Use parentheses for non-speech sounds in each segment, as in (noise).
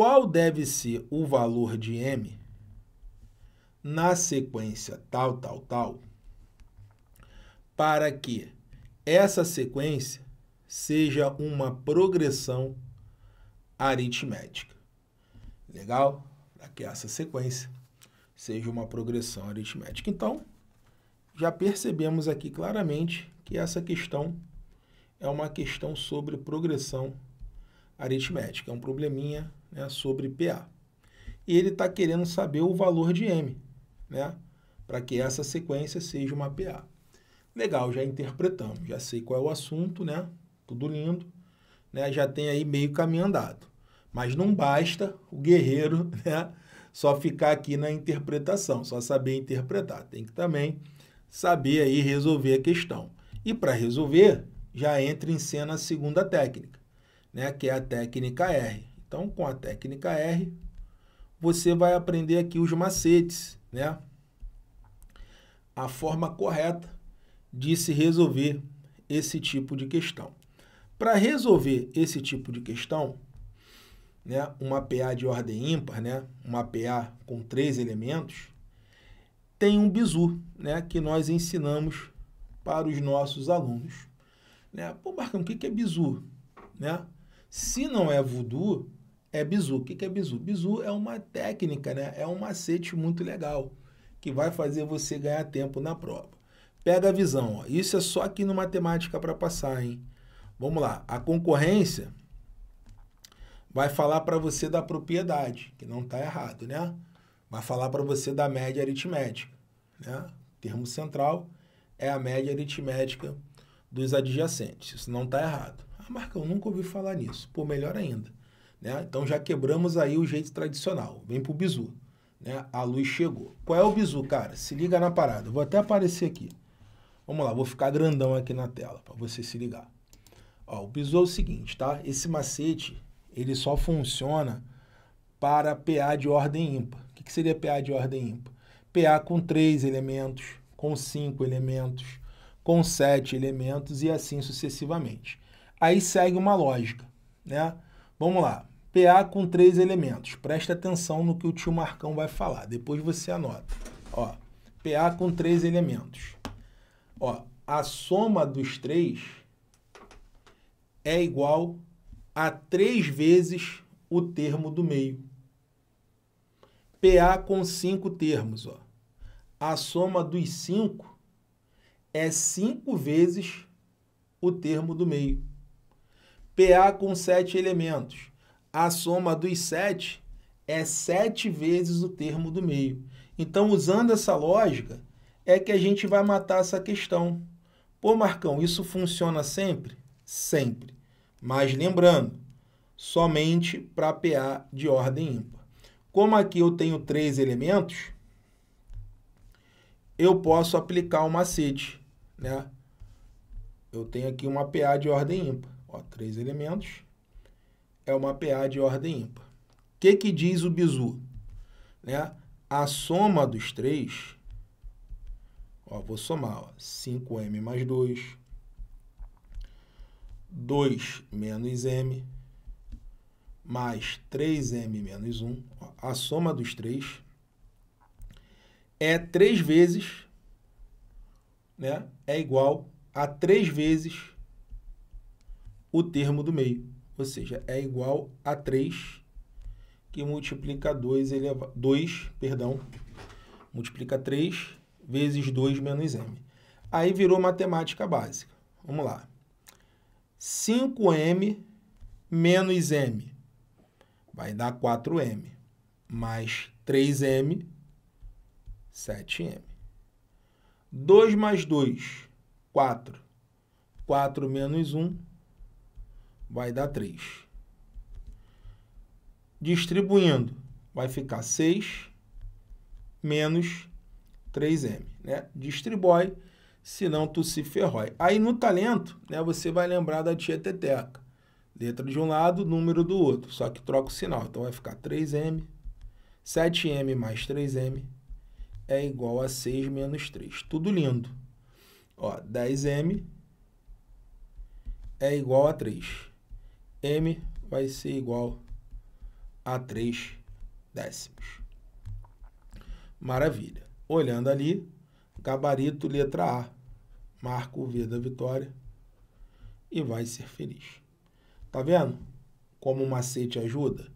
qual deve ser o valor de M na sequência tal, tal, tal, para que essa sequência seja uma progressão aritmética. Legal? Para que essa sequência seja uma progressão aritmética. Então, já percebemos aqui claramente que essa questão é uma questão sobre progressão aritmética. É um probleminha né, sobre PA. E ele está querendo saber o valor de M, né, para que essa sequência seja uma PA. Legal, já interpretamos, já sei qual é o assunto, né, tudo lindo, né, já tem aí meio caminho andado. Mas não basta o guerreiro (laughs) né, só ficar aqui na interpretação, só saber interpretar. Tem que também saber aí resolver a questão. E para resolver, já entra em cena a segunda técnica, né, que é a técnica R. Então, com a técnica R, você vai aprender aqui os macetes, né? A forma correta de se resolver esse tipo de questão. Para resolver esse tipo de questão, né, uma PA de ordem ímpar, né, uma PA com três elementos, tem um bizu né, que nós ensinamos para os nossos alunos. Né? Pô, Marcão, o que é bizu? Né? Se não é voodoo, é bizu. O que é bizu? Bizu é uma técnica, né? É um macete muito legal que vai fazer você ganhar tempo na prova. Pega a visão, ó. isso é só aqui no Matemática para passar, hein? Vamos lá, a concorrência vai falar para você da propriedade, que não está errado, né? Vai falar para você da média aritmética, né? termo central é a média aritmética dos adjacentes, isso não está errado. Ah, Marcão, nunca ouvi falar nisso. Pô, melhor ainda. Né? Então já quebramos aí o jeito tradicional. Vem pro bizu. Né? A luz chegou. Qual é o bizu, cara? Se liga na parada. vou até aparecer aqui. Vamos lá, vou ficar grandão aqui na tela para você se ligar. Ó, o bizu é o seguinte, tá? Esse macete, ele só funciona para PA de ordem ímpar. O que, que seria PA de ordem ímpar? PA com três elementos, com cinco elementos, com sete elementos e assim sucessivamente. Aí segue uma lógica, né? Vamos lá. PA com três elementos. Presta atenção no que o tio Marcão vai falar. Depois você anota. Ó, PA com três elementos. Ó, a soma dos três é igual a três vezes o termo do meio. PA com cinco termos. Ó. A soma dos cinco é cinco vezes o termo do meio. PA com sete elementos a soma dos 7 é 7 vezes o termo do meio. Então, usando essa lógica, é que a gente vai matar essa questão. Pô, Marcão, isso funciona sempre? Sempre. Mas lembrando, somente para PA de ordem ímpar. Como aqui eu tenho três elementos, eu posso aplicar o um macete. Né? Eu tenho aqui uma PA de ordem ímpar. Ó, três elementos é uma PA de ordem ímpar. O que, que diz o bizu? Né? A soma dos três, ó, vou somar, ó, 5m mais 2, 2 menos m, mais 3m menos 1, ó, a soma dos três é 3 vezes, né, é igual a 3 vezes o termo do meio. Ou seja, é igual a 3 que multiplica 2 elevado... 2, perdão, multiplica 3 vezes 2 menos m. Aí virou matemática básica. Vamos lá. 5m menos m vai dar 4m, mais 3m, 7m. 2 mais 2, 4. 4 menos 1, vai dar 3. Distribuindo, vai ficar 6 menos 3M, né? Distribui, senão tu se ferrói. Aí no talento, né, você vai lembrar da tia teteca. Letra de um lado, número do outro, só que troca o sinal. Então vai ficar 3M, 7M mais 3M é igual a 6 menos 3. Tudo lindo. Ó, 10M é igual a 3 m vai ser igual a 3 décimos. Maravilha. Olhando ali, gabarito letra A. Marco o V da vitória e vai ser feliz. Tá vendo como o macete ajuda?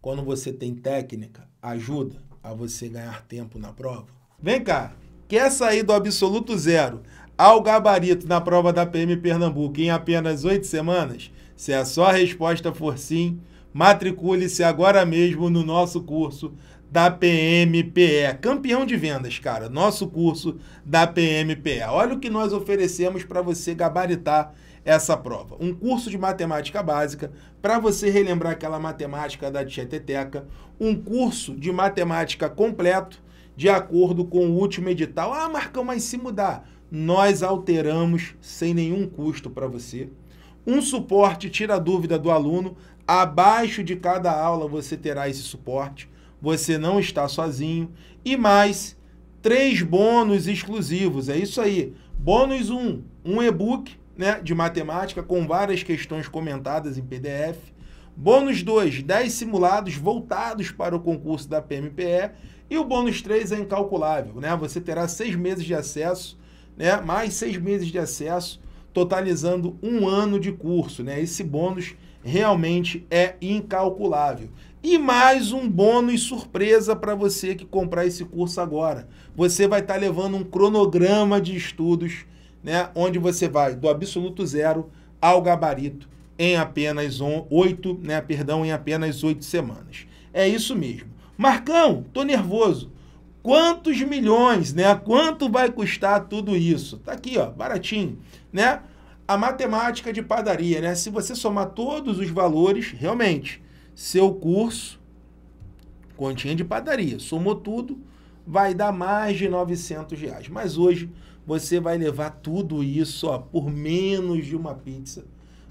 Quando você tem técnica, ajuda a você ganhar tempo na prova. Vem cá, quer sair do absoluto zero, ao gabarito na prova da PM Pernambuco em apenas oito semanas? Se a sua resposta for sim, matricule-se agora mesmo no nosso curso da PMPE. Campeão de vendas, cara. Nosso curso da PMPE. Olha o que nós oferecemos para você gabaritar essa prova. Um curso de matemática básica para você relembrar aquela matemática da Tieteteca. Um curso de matemática completo de acordo com o último edital. Ah, Marcão, mas se mudar nós alteramos sem nenhum custo para você. Um suporte tira a dúvida do aluno. Abaixo de cada aula você terá esse suporte. Você não está sozinho. E mais três bônus exclusivos. É isso aí. Bônus 1, um, um e-book né, de matemática com várias questões comentadas em PDF. Bônus 2, 10 simulados voltados para o concurso da PMPE. E o bônus 3 é incalculável, né? Você terá seis meses de acesso né? mais seis meses de acesso, totalizando um ano de curso. Né? Esse bônus realmente é incalculável. E mais um bônus surpresa para você que comprar esse curso agora. Você vai estar tá levando um cronograma de estudos, né? onde você vai do absoluto zero ao gabarito em apenas on, oito, né? Perdão, em apenas oito semanas. É isso mesmo. Marcão, tô nervoso quantos milhões, né? Quanto vai custar tudo isso? Tá aqui, ó, baratinho, né? A matemática de padaria, né? Se você somar todos os valores, realmente, seu curso, continha de padaria, somou tudo, vai dar mais de 900 reais. Mas hoje você vai levar tudo isso ó, por menos de uma pizza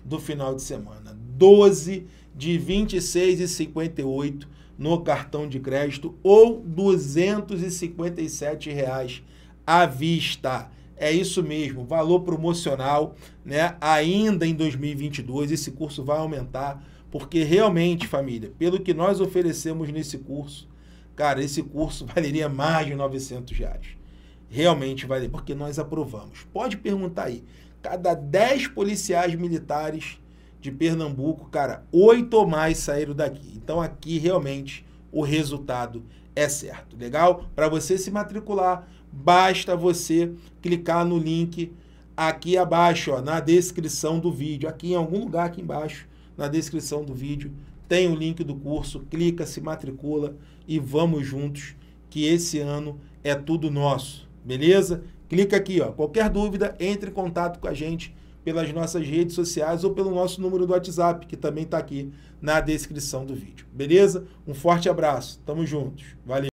do final de semana. 12 de R$ 26,58 no cartão de crédito ou R$ 257 reais à vista. É isso mesmo, valor promocional, né? Ainda em 2022 esse curso vai aumentar, porque realmente, família, pelo que nós oferecemos nesse curso, cara, esse curso (laughs) valeria mais de 900 reais. Realmente vale, porque nós aprovamos. Pode perguntar aí. Cada 10 policiais militares, de Pernambuco, cara, oito ou mais saíram daqui. Então aqui realmente o resultado é certo, legal? Para você se matricular, basta você clicar no link aqui abaixo, ó, na descrição do vídeo, aqui em algum lugar aqui embaixo, na descrição do vídeo, tem o link do curso, clica, se matricula e vamos juntos que esse ano é tudo nosso, beleza? Clica aqui, ó. Qualquer dúvida, entre em contato com a gente pelas nossas redes sociais ou pelo nosso número do WhatsApp, que também está aqui na descrição do vídeo. Beleza? Um forte abraço. Tamo juntos. Valeu.